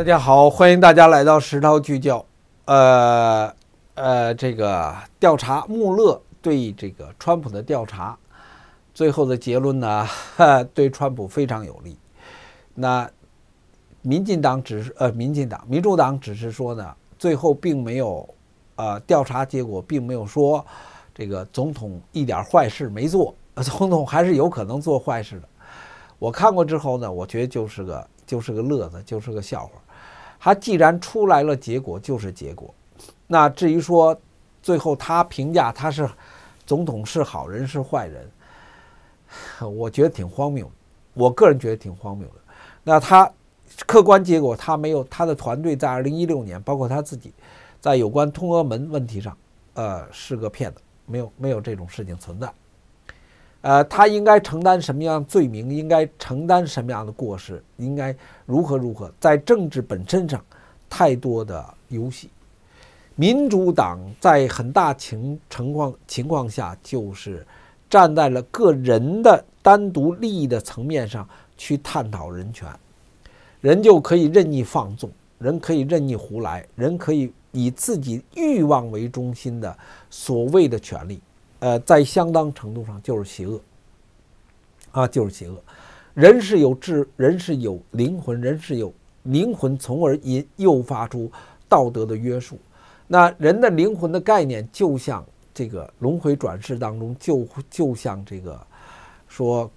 大家好，欢迎大家来到《石涛聚焦》。呃呃，这个调查穆勒对这个川普的调查，最后的结论呢，对川普非常有利。那民进党只是呃，民进党、民主党只是说呢，最后并没有啊，调查结果并没有说这个总统一点坏事没做，总统还是有可能做坏事的。我看过之后呢，我觉得就是个就是个乐子，就是个笑话。他既然出来了，结果就是结果。那至于说最后他评价他是总统是好人是坏人，我觉得挺荒谬。我个人觉得挺荒谬的。那他客观结果他没有，他的团队在二零一六年，包括他自己，在有关通俄门问题上，呃，是个骗子，没有没有这种事情存在。呃，他应该承担什么样罪名？应该承担什么样的过失？应该如何如何？在政治本身上，太多的游戏。民主党在很大情情况情况下，就是站在了个人的单独利益的层面上去探讨人权，人就可以任意放纵，人可以任意胡来，人可以以自己欲望为中心的所谓的权利。呃，在相当程度上就是邪恶。啊，就是邪恶。人是有智，人是有灵魂，人是有灵魂，从而引诱发出道德的约束。那人的灵魂的概念，就像这个轮回转世当中，就就像这个说，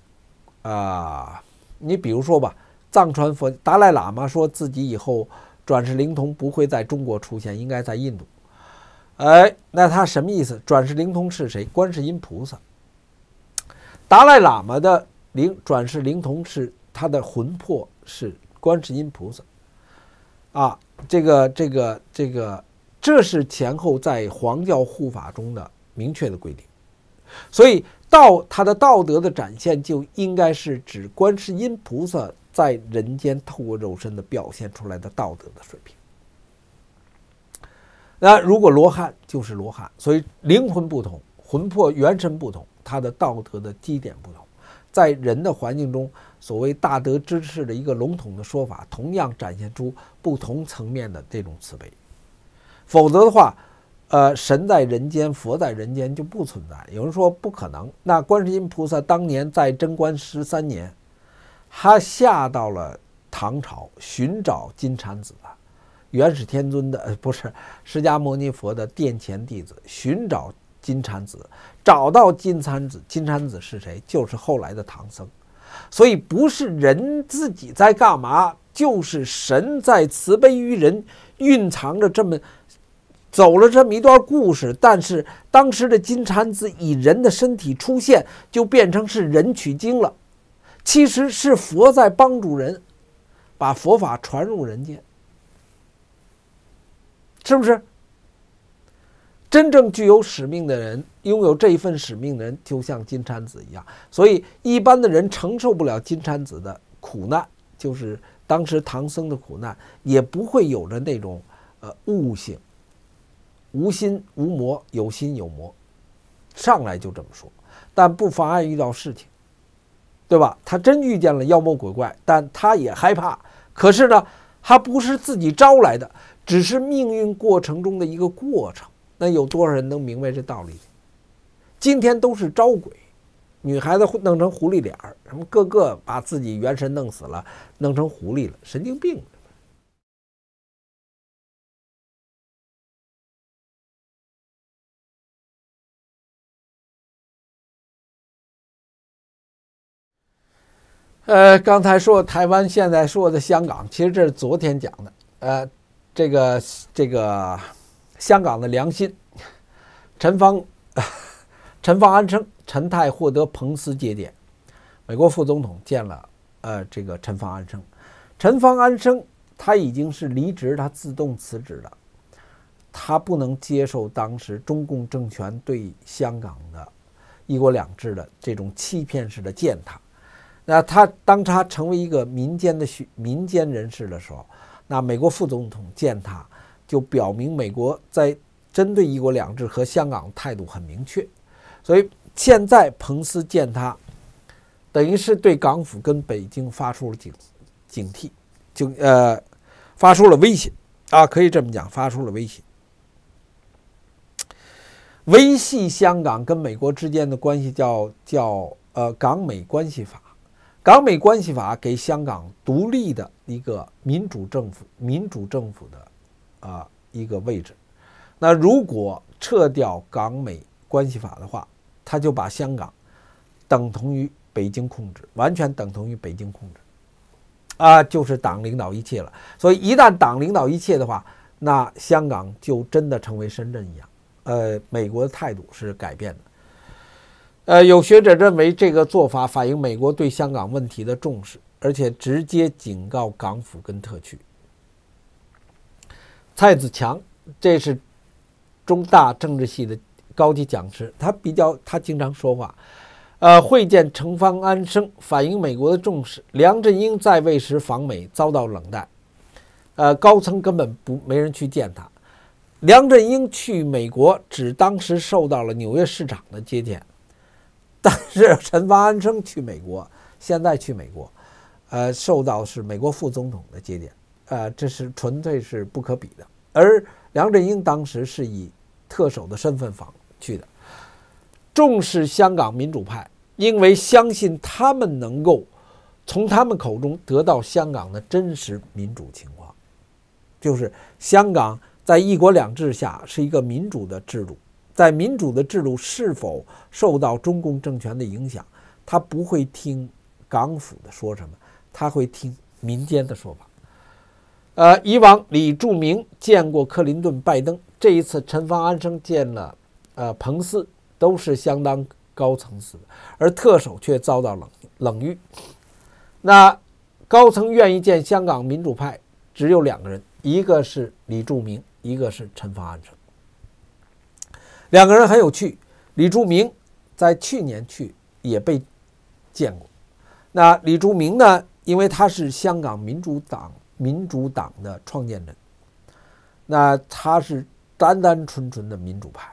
啊，你比如说吧，藏传佛达赖喇嘛说自己以后转世灵童不会在中国出现，应该在印度。哎，那他什么意思？转世灵童是谁？观世音菩萨。达赖喇嘛的灵转世灵童是他的魂魄，是观世音菩萨。啊，这个、这个、这个，这是前后在黄教护法中的明确的规定。所以道他的道德的展现，就应该是指观世音菩萨在人间透过肉身的表现出来的道德的水平。那如果罗汉就是罗汉，所以灵魂不同，魂魄元神不同，他的道德的基点不同，在人的环境中，所谓大德之士的一个笼统的说法，同样展现出不同层面的这种慈悲。否则的话，呃，神在人间，佛在人间就不存在。有人说不可能，那观世音菩萨当年在贞观十三年，他下到了唐朝寻找金蝉子。元始天尊的，呃，不是释迦牟尼佛的殿前弟子，寻找金蝉子，找到金蝉子。金蝉子是谁？就是后来的唐僧。所以不是人自己在干嘛，就是神在慈悲于人，蕴藏着这么走了这么一段故事。但是当时的金蝉子以人的身体出现，就变成是人取经了。其实是佛在帮助人，把佛法传入人间。是不是？真正具有使命的人，拥有这一份使命的人，就像金蝉子一样。所以，一般的人承受不了金蝉子的苦难，就是当时唐僧的苦难，也不会有着那种呃悟性。无心无魔，有心有魔，上来就这么说，但不妨碍遇到事情，对吧？他真遇见了妖魔鬼怪，但他也害怕。可是呢，他不是自己招来的。只是命运过程中的一个过程，那有多少人能明白这道理？今天都是招鬼，女孩子弄成狐狸脸儿，什么个个把自己元神弄死了，弄成狐狸了，神经病！呃，刚才说台湾，现在说的香港，其实这是昨天讲的，呃。这个这个香港的良心，陈方陈方安称陈泰获得彭斯接见，美国副总统见了，呃，这个陈方安生，陈方安生他已经是离职，他自动辞职了，他不能接受当时中共政权对香港的“一国两制”的这种欺骗式的践踏，那他当他成为一个民间的民间人士的时候。那美国副总统见他，就表明美国在针对“一国两制”和香港态度很明确，所以现在彭斯见他，等于是对港府跟北京发出了警警惕，警呃发出了威胁啊，可以这么讲，发出了威胁，维系香港跟美国之间的关系叫叫呃“港美关系法”。港美关系法给香港独立的一个民主政府、民主政府的啊一个位置。那如果撤掉港美关系法的话，他就把香港等同于北京控制，完全等同于北京控制啊，就是党领导一切了。所以一旦党领导一切的话，那香港就真的成为深圳一样。呃，美国的态度是改变的。呃，有学者认为，这个做法反映美国对香港问题的重视，而且直接警告港府跟特区。蔡子强，这是中大政治系的高级讲师，他比较他经常说话。呃，会见程方安生，反映美国的重视。梁振英在位时访美遭到冷淡，呃，高层根本不没人去见他。梁振英去美国，只当时受到了纽约市长的接见。但是陈方安生去美国，现在去美国，呃，受到是美国副总统的接见，呃，这是纯粹是不可比的。而梁振英当时是以特首的身份访去的，重视香港民主派，因为相信他们能够从他们口中得到香港的真实民主情况，就是香港在一国两制下是一个民主的制度。在民主的制度是否受到中共政权的影响？他不会听港府的说什么，他会听民间的说法。呃，以往李柱铭见过克林顿、拜登，这一次陈方安生见了呃彭斯，都是相当高层次的，而特首却遭到冷冷遇。那高层愿意见香港民主派只有两个人，一个是李柱铭，一个是陈方安生。两个人很有趣，李柱明在去年去也被见过。那李柱明呢？因为他是香港民主党民主党的创建人，那他是单单纯纯的民主派。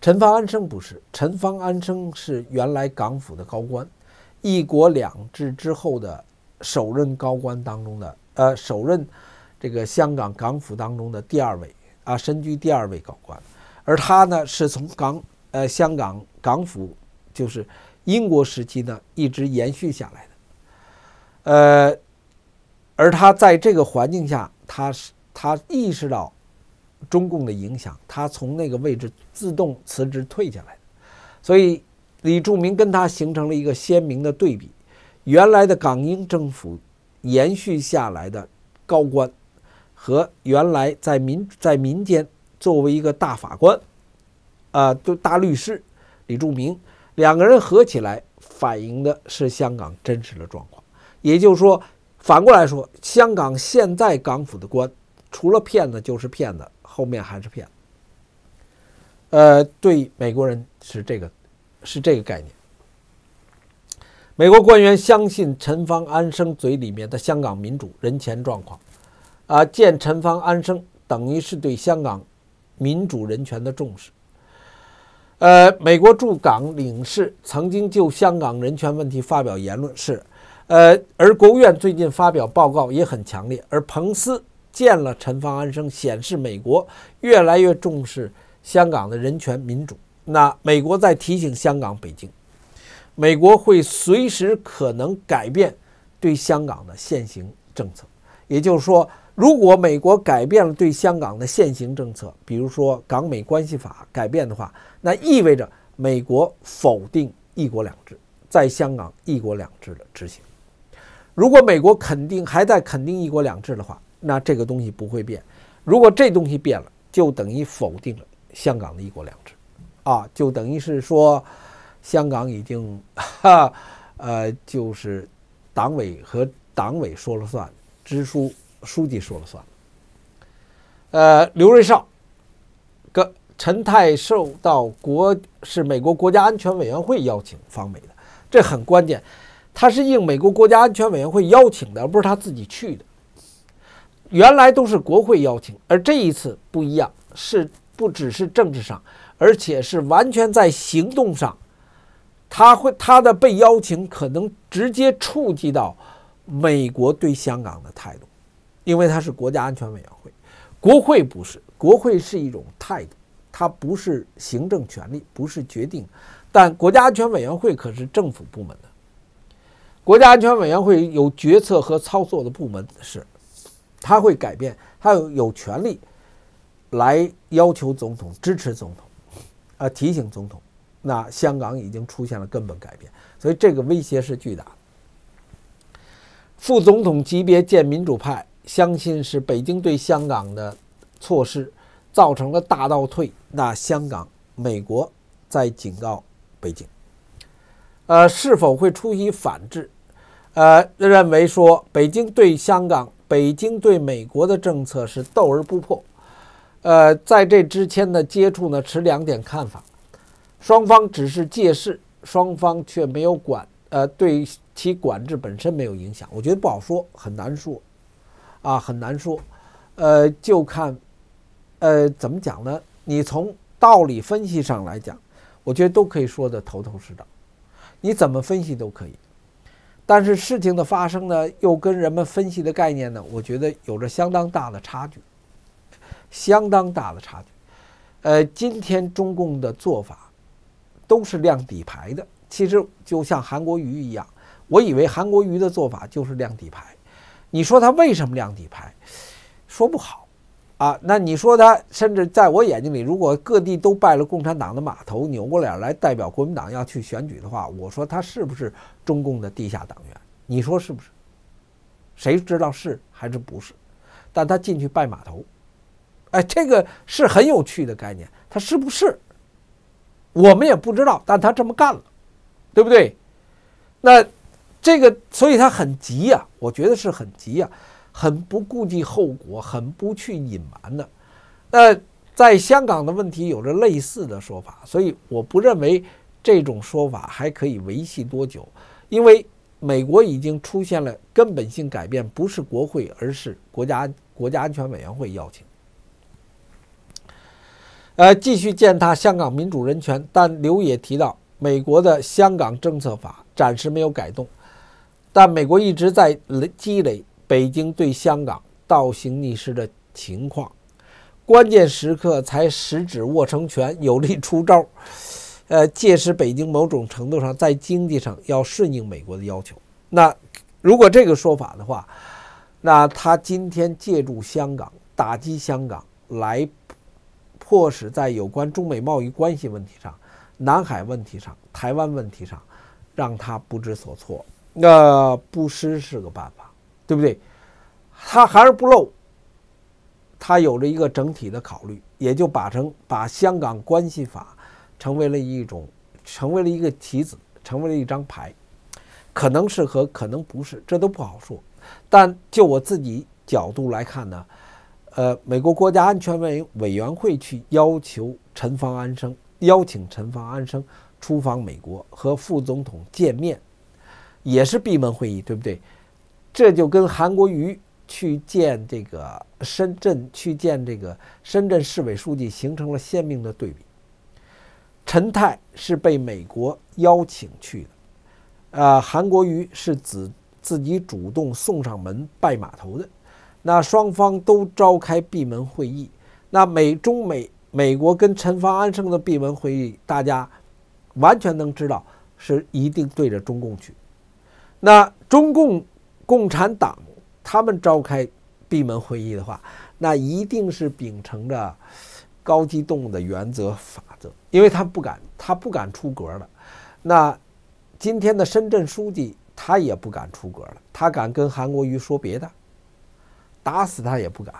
陈方安生不是，陈方安生是原来港府的高官，一国两制之后的首任高官当中的呃首任这个香港港府当中的第二位啊，身居第二位高官。而他呢，是从港，呃，香港港府，就是英国时期呢，一直延续下来的，呃，而他在这个环境下，他是他意识到中共的影响，他从那个位置自动辞职退下来的，所以李柱铭跟他形成了一个鲜明的对比，原来的港英政府延续下来的高官，和原来在民在民间。作为一个大法官，啊，就大律师李柱明，两个人合起来反映的是香港真实的状况。也就是说，反过来说，香港现在港府的官，除了骗子就是骗子，后面还是骗子。呃，对美国人是这个，是这个概念。美国官员相信陈方安生嘴里面的香港民主人前状况，啊，见陈方安生等于是对香港。民主人权的重视，呃，美国驻港领事曾经就香港人权问题发表言论是，呃，而国务院最近发表报告也很强烈，而彭斯见了陈方安生，显示美国越来越重视香港的人权民主。那美国在提醒香港、北京，美国会随时可能改变对香港的现行政策，也就是说。如果美国改变了对香港的现行政策，比如说《港美关系法》改变的话，那意味着美国否定“一国两制”在香港“一国两制”的执行。如果美国肯定还在肯定“一国两制”的话，那这个东西不会变。如果这东西变了，就等于否定了香港的“一国两制”，啊，就等于是说，香港已经哈，呃，就是党委和党委说了算，支书。书记说了算。呃，刘瑞绍，跟陈泰受到国是美国国家安全委员会邀请访美的，这很关键。他是应美国国家安全委员会邀请的，而不是他自己去的。原来都是国会邀请，而这一次不一样，是不只是政治上，而且是完全在行动上。他会他的被邀请可能直接触及到美国对香港的态度。因为它是国家安全委员会，国会不是，国会是一种态度，它不是行政权力，不是决定，但国家安全委员会可是政府部门的，国家安全委员会有决策和操作的部门是，他会改变，他有有权利来要求总统支持总统，啊提醒总统，那香港已经出现了根本改变，所以这个威胁是巨大的，副总统级别建民主派。相信是北京对香港的措施造成了大倒退。那香港、美国在警告北京，呃，是否会出于反制？呃，认为说北京对香港、北京对美国的政策是斗而不破。呃，在这之前的接触呢，持两点看法：双方只是借势，双方却没有管呃对其管制本身没有影响。我觉得不好说，很难说。啊，很难说，呃，就看，呃，怎么讲呢？你从道理分析上来讲，我觉得都可以说的头头是道，你怎么分析都可以。但是事情的发生呢，又跟人们分析的概念呢，我觉得有着相当大的差距，相当大的差距。呃，今天中共的做法，都是亮底牌的。其实就像韩国瑜一样，我以为韩国瑜的做法就是亮底牌。你说他为什么亮底牌？说不好啊。那你说他甚至在我眼睛里，如果各地都拜了共产党的码头扭过脸来代表国民党要去选举的话，我说他是不是中共的地下党员？你说是不是？谁知道是还是不是？但他进去拜码头，哎，这个是很有趣的概念。他是不是？我们也不知道。但他这么干了，对不对？那。这个，所以他很急呀，我觉得是很急呀，很不顾及后果，很不去隐瞒的。那在香港的问题有着类似的说法，所以我不认为这种说法还可以维系多久，因为美国已经出现了根本性改变，不是国会，而是国家国家安全委员会邀请。呃，继续践踏香港民主人权，但刘也提到，美国的香港政策法暂时没有改动。但美国一直在累积累北京对香港倒行逆施的情况，关键时刻才十指握成拳，有力出招。呃，届时北京某种程度上在经济上要顺应美国的要求。那如果这个说法的话，那他今天借助香港打击香港，来迫使在有关中美贸易关系问题上、南海问题上、台湾问题上，让他不知所措。那不失是个办法，对不对？他还是不漏，他有着一个整体的考虑，也就把成把香港关系法成为了一种，成为了一个棋子，成为了一张牌，可能是和可能不是，这都不好说。但就我自己角度来看呢，呃，美国国家安全委委员会去要求陈方安生邀请陈方安生出访美国和副总统见面。也是闭门会议，对不对？这就跟韩国瑜去见这个深圳、去见这个深圳市委书记形成了鲜明的对比。陈泰是被美国邀请去的，呃，韩国瑜是自自己主动送上门拜码头的。那双方都召开闭门会议，那美中美美国跟陈方安生的闭门会议，大家完全能知道是一定对着中共去。那中共共产党他们召开闭门会议的话，那一定是秉承着高机动的原则法则，因为他不敢，他不敢出格了。那今天的深圳书记他也不敢出格了，他敢跟韩国瑜说别的，打死他也不敢。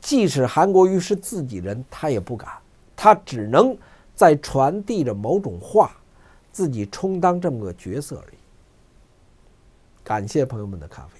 即使韩国瑜是自己人，他也不敢，他只能在传递着某种话，自己充当这么个角色而已。感谢朋友们的咖啡。